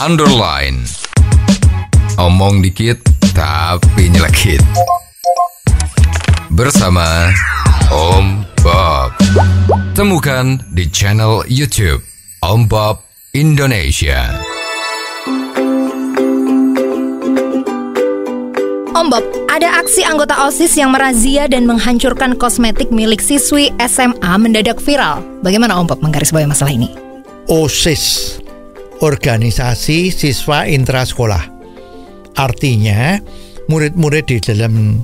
underline. Omong dikit tapi nyelekit. Bersama Om Bob. Temukan di channel YouTube Om Bob Indonesia. Om Bob, ada aksi anggota OSIS yang merazia dan menghancurkan kosmetik milik siswi SMA mendadak viral. Bagaimana Om Bob menggarisbawahi masalah ini? OSIS organisasi siswa intrasekolah. Artinya, murid-murid di dalam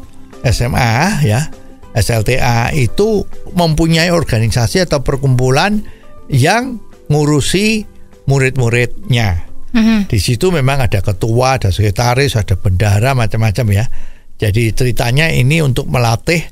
SMA ya, SLTA itu mempunyai organisasi atau perkumpulan yang ngurusi murid-muridnya. Mm-hmm. Di situ memang ada ketua, ada sekretaris, ada bendara macam-macam ya. Jadi ceritanya ini untuk melatih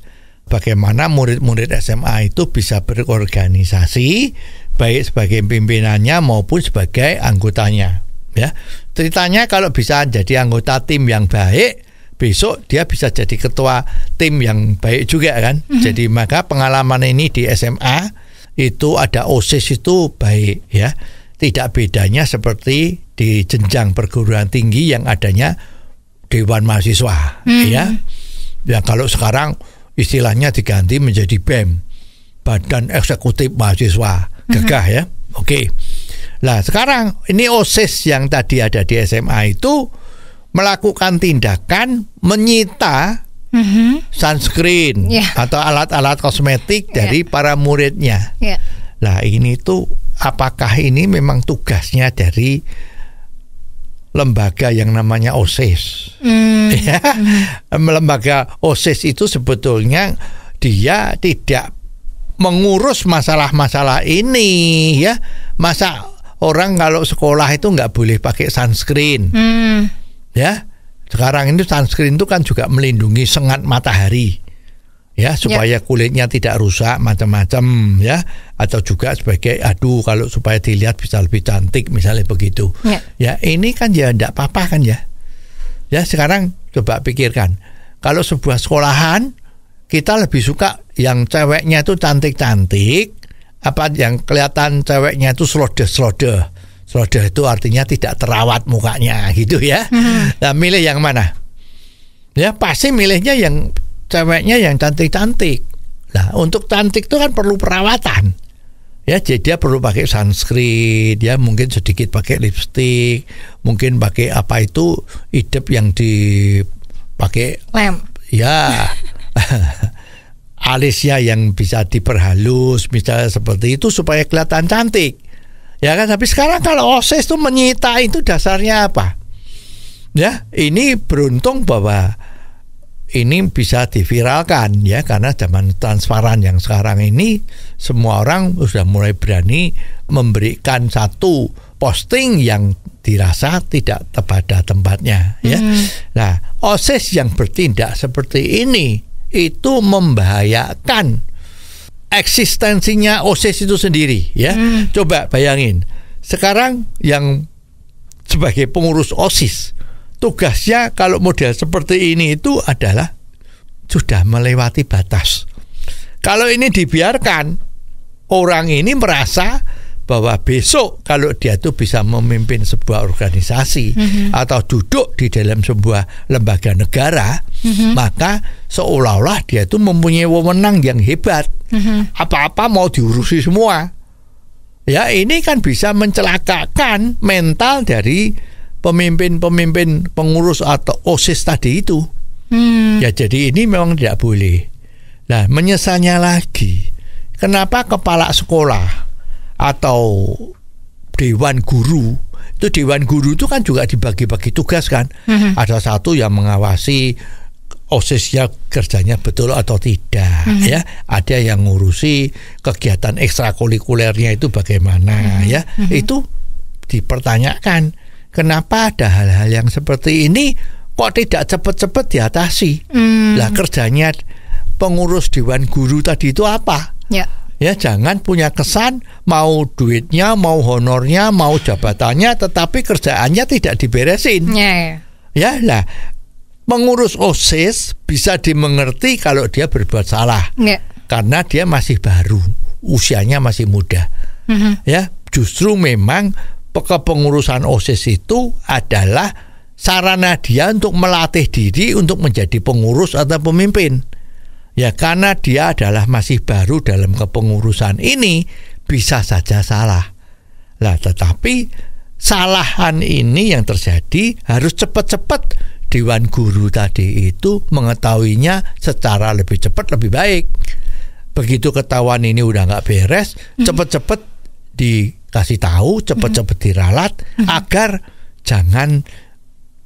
bagaimana murid-murid SMA itu bisa berorganisasi baik sebagai pimpinannya maupun sebagai anggotanya ya ceritanya kalau bisa jadi anggota tim yang baik besok dia bisa jadi ketua tim yang baik juga kan mm-hmm. jadi maka pengalaman ini di SMA itu ada OSIS itu baik ya tidak bedanya seperti di jenjang perguruan tinggi yang adanya dewan mahasiswa mm-hmm. ya yang kalau sekarang istilahnya diganti menjadi BEM Badan Eksekutif Mahasiswa gagah ya. Oke. Okay. Lah sekarang ini OSIS yang tadi ada di SMA itu melakukan tindakan menyita mm-hmm. sunscreen yeah. atau alat-alat kosmetik yeah. dari para muridnya. Yeah. Ya. ini tuh apakah ini memang tugasnya dari lembaga yang namanya OSIS? Mm-hmm. Ya. Hmm. Lembaga OSIS itu sebetulnya dia tidak mengurus masalah-masalah ini ya masa orang kalau sekolah itu nggak boleh pakai sunscreen hmm. ya sekarang ini sunscreen itu kan juga melindungi sengat matahari ya supaya ya. kulitnya tidak rusak macam-macam ya atau juga sebagai aduh kalau supaya dilihat bisa lebih cantik misalnya begitu ya, ya ini kan ya tidak apa-apa kan ya ya sekarang coba pikirkan kalau sebuah sekolahan kita lebih suka yang ceweknya itu cantik-cantik apa yang kelihatan ceweknya itu slode-slode slode itu artinya tidak terawat mukanya gitu ya hmm. nah, milih yang mana ya pasti milihnya yang ceweknya yang cantik-cantik nah untuk cantik itu kan perlu perawatan ya jadi dia perlu pakai sunscreen ya mungkin sedikit pakai lipstick mungkin pakai apa itu idep yang dipakai lem ya alisnya yang bisa diperhalus misalnya seperti itu supaya kelihatan cantik ya kan tapi sekarang kalau OSIS itu menyita itu dasarnya apa ya ini beruntung bahwa ini bisa diviralkan ya karena zaman transparan yang sekarang ini semua orang sudah mulai berani memberikan satu posting yang dirasa tidak tepat tempatnya ya. Hmm. Nah, OSIS yang bertindak seperti ini itu membahayakan eksistensinya OSIS itu sendiri ya. Hmm. Coba bayangin. Sekarang yang sebagai pengurus OSIS tugasnya kalau model seperti ini itu adalah sudah melewati batas. Kalau ini dibiarkan orang ini merasa bahwa besok kalau dia itu bisa memimpin sebuah organisasi mm-hmm. atau duduk di dalam sebuah lembaga negara, mm-hmm. maka seolah-olah dia itu mempunyai wewenang yang hebat. Mm-hmm. Apa-apa mau diurusi semua. Ya, ini kan bisa mencelakakan mental dari pemimpin-pemimpin pengurus atau OSIS tadi itu. Mm. Ya, jadi ini memang tidak boleh. Nah, menyesalnya lagi, kenapa kepala sekolah atau dewan guru itu dewan guru itu kan juga dibagi-bagi tugas kan mm-hmm. ada satu yang mengawasi osisnya kerjanya betul atau tidak mm-hmm. ya ada yang ngurusi kegiatan ekstrakurikulernya itu bagaimana mm-hmm. ya mm-hmm. itu dipertanyakan kenapa ada hal-hal yang seperti ini kok tidak cepet-cepet diatasi mm-hmm. lah kerjanya pengurus dewan guru tadi itu apa yeah ya jangan punya kesan mau duitnya mau honornya mau jabatannya tetapi kerjaannya tidak diberesin ya, ya, ya. lah mengurus osis bisa dimengerti kalau dia berbuat salah ya. karena dia masih baru usianya masih muda mm -hmm. ya justru memang kepengurusan osis itu adalah sarana dia untuk melatih diri untuk menjadi pengurus atau pemimpin Ya karena dia adalah masih baru dalam kepengurusan ini bisa saja salah. Lah tetapi salahan ini yang terjadi harus cepat-cepat dewan guru tadi itu mengetahuinya secara lebih cepat lebih baik. Begitu ketahuan ini udah nggak beres, mhm. cepat-cepat dikasih tahu, cepat-cepat mhm. diralat mhm. agar jangan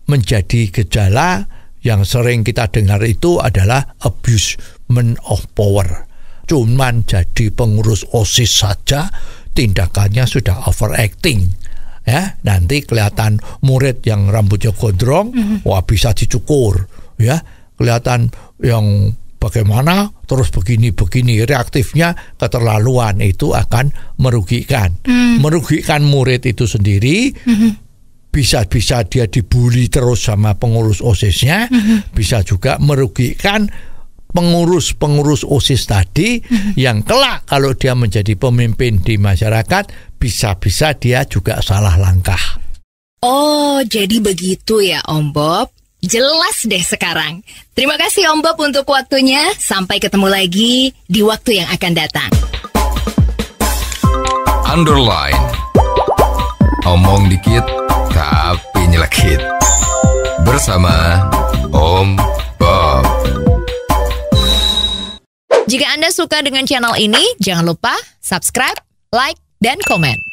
menjadi gejala yang sering kita dengar itu adalah abuse Men of power. Cuman jadi pengurus OSIS saja tindakannya sudah overacting. Ya, nanti kelihatan murid yang rambutnya gondrong, mhm. wah bisa dicukur, ya. Kelihatan yang bagaimana terus begini-begini reaktifnya keterlaluan itu akan merugikan. Mm. Merugikan murid itu sendiri. Mm bisa-bisa dia dibully terus sama pengurus osisnya -hmm. bisa juga merugikan pengurus-pengurus OSIS tadi mhm. yang kelak kalau dia menjadi pemimpin di masyarakat bisa-bisa dia juga salah langkah. Oh, jadi begitu ya Om Bob. Jelas deh sekarang. Terima kasih Om Bob untuk waktunya. Sampai ketemu lagi di waktu yang akan datang. Underline. Omong dikit tapi nyelekit. Bersama Om Jika Anda suka dengan channel ini, jangan lupa subscribe, like, dan komen.